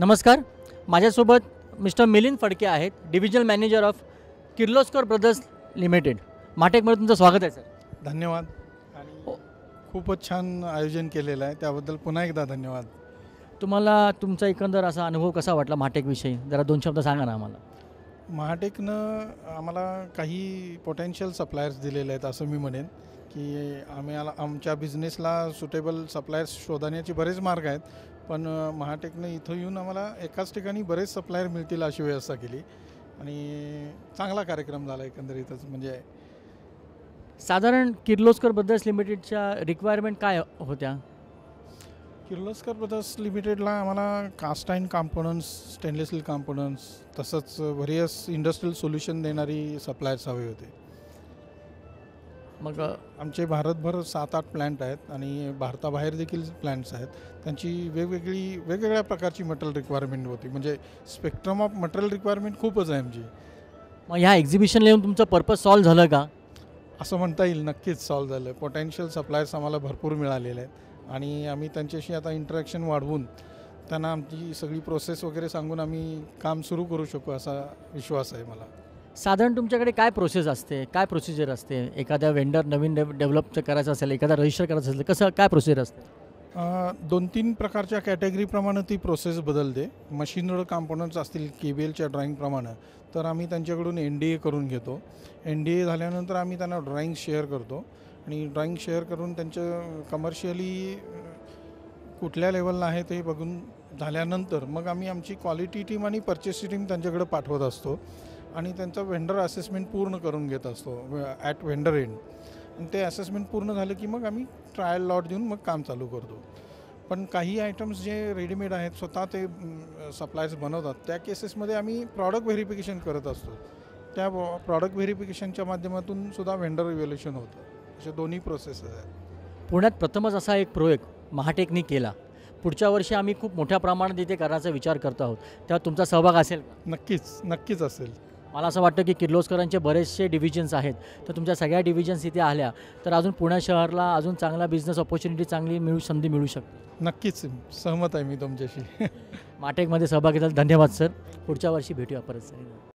नमस्कार माझ्यासोबत मिस्टर मिलिंद फडके आहेत divisional manager of Kirloskar brothers limited माटेकमध्ये तुमचं स्वागत आहे सर धन्यवाद आणि हो. खूपच छान आयोजन केलेलं आहे त्याबद्दल पुन्हा एकदा धन्यवाद तुम्हाला तुमचा एकंदर असा अनुभव कसा वाटला माटेकविषयी जरा दोन शब्द सांगा ना आम्हाला महाटेकनं आम्हाला काही पोटेन्शियल सप्लायर्स दिलेले आहेत असं मी म्हणेन की आम्ही आला आमच्या बिझनेसला सुटेबल सप्लायर्स शोधण्याचे बरेच मार्ग आहेत पण महाटेकनं इथं येऊन आम्हाला एकाच ठिकाणी बरेच सप्लायर मिळतील अशी व्यवस्था केली आणि चांगला कार्यक्रम झाला एकंदरीतच म्हणजे साधारण किर्लोस्कर ब्रदर्स लिमिटेडच्या रिक्वायरमेंट काय होत्या किर्लोस्कर ब्रदर्स लिमिटेडला आम्हाला casting and components stainless steel components तसंच व्हरियस इंडस्ट्रियल सोल्युशन देणारी सप्लायर्स हवे होते मग आमचे भारतभर सात आठ प्लॅन्ट आहेत आणि भारताबाहेर देखील प्लॅन्ट्स आहेत त्यांची वेगवेगळी वेगवेगळ्या प्रकारची मटेरियल रिक्वायरमेंट होती म्हणजे स्पेक्ट्रम ऑफ मटेरियल रिक्वायरमेंट खूपच आहे आमची मग ह्या एक्झिबिशनला येऊन तुमचं पर्पज सॉल्व्ह झालं का असं म्हणता येईल नक्कीच सॉल्व्ह झालं पोटेन्शियल सप्लायर्स आम्हाला भरपूर मिळालेले आहेत आणि आम्ही त्यांच्याशी आता इंटरॅक्शन वाढवून त्यांना आमची सगळी प्रोसेस वगैरे सांगून आम्ही काम सुरू करू शकू असा विश्वास आहे मला साधारण तुमच्याकडे काय प्रोसेस असते काय प्रोसिजर असते एखाद्या वेंडर नवीन डेव डेव्हलप करायचं असेल एखादा रजिस्टर करायचं असेल कसं काय प्रोसिजर असते दोन तीन प्रकारच्या कॅटेगरीप्रमाणे ती प्रोसेस बदलते मशीनवर कॉम्पोनंट्स असतील के बी एलच्या ड्रॉईंगप्रमाणे तर आम्ही त्यांच्याकडून एन डी ए करून घेतो एन डी ए झाल्यानंतर आम्ही त्यांना ड्रॉईंग शेअर करतो आणि ड्रॉईंग शेअर करून त्यांचं कमर्शियली कुठल्या लेवलला आहे ते बघून झाल्यानंतर मग आम्ही आमची क्वालिटी टीम आणि पर्चेस टीम त्यांच्याकडे पाठवत असतो आणि त्यांचा व्हेंडर असेसमेंट पूर्ण करून घेत असतो ॲट व्हेंडर एंड आणि ते असेसमेंट पूर्ण झालं की मग आम्ही ट्रायल लॉट देऊन मग काम चालू करतो पण काही आयटम्स जे रेडीमेड आहेत स्वतः ते सप्लायर्स बनवतात त्या केसेसमध्ये आम्ही प्रॉडक्ट व्हेरिफिकेशन करत असतो त्या प्रॉडक्ट व्हेरिफिकेशनच्या माध्यमातून सुद्धा व्हेंडर रिव्हल्युशन होतं असे दोन्ही प्रोसेस आहेत पुण्यात प्रथमच असा एक प्रयोग महाटेकनी केला पुढच्या वर्षी आम्ही खूप मोठ्या प्रमाणात इथे करण्याचा विचार करत आहोत तेव्हा तुमचा सहभाग असेल नक्कीच नक्कीच असेल मला असं वाटतं की किर्लोस्करांचे बरेचसे डिव्हिजन्स आहेत तर तुमच्या सगळ्या डिव्हिजन्स इथे आल्या तर अजून पुणे शहराला अजून चांगला बिझनेस ऑपॉर्च्युनिटी चांगली मिळू संधी मिळू शकते नक्कीच सहमत आहे मी तुमच्याशी माटेकमध्ये सहभाग घेतला धन्यवाद सर पुढच्या वर्षी भेटूया परत सर